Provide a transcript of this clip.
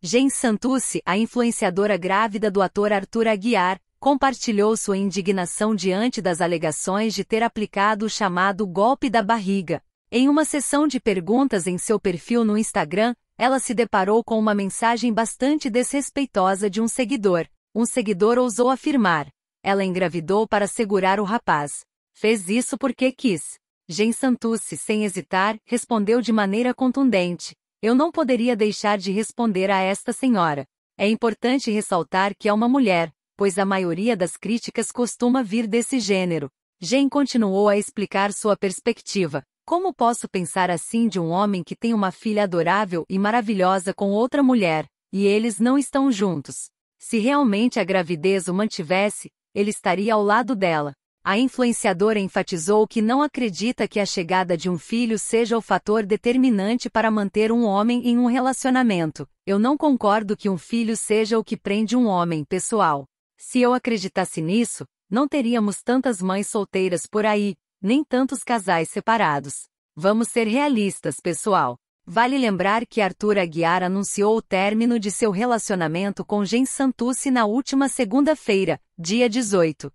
Gen Santucci, a influenciadora grávida do ator Arthur Aguiar, compartilhou sua indignação diante das alegações de ter aplicado o chamado golpe da barriga. Em uma sessão de perguntas em seu perfil no Instagram, ela se deparou com uma mensagem bastante desrespeitosa de um seguidor. Um seguidor ousou afirmar: ela engravidou para segurar o rapaz. Fez isso porque quis. Gen Santucci, sem hesitar, respondeu de maneira contundente: eu não poderia deixar de responder a esta senhora. É importante ressaltar que é uma mulher, pois a maioria das críticas costuma vir desse gênero. Jen continuou a explicar sua perspectiva. Como posso pensar assim de um homem que tem uma filha adorável e maravilhosa com outra mulher, e eles não estão juntos? Se realmente a gravidez o mantivesse, ele estaria ao lado dela. A influenciadora enfatizou que não acredita que a chegada de um filho seja o fator determinante para manter um homem em um relacionamento. Eu não concordo que um filho seja o que prende um homem, pessoal. Se eu acreditasse nisso, não teríamos tantas mães solteiras por aí, nem tantos casais separados. Vamos ser realistas, pessoal. Vale lembrar que Arthur Aguiar anunciou o término de seu relacionamento com Jean Santucci na última segunda-feira, dia 18,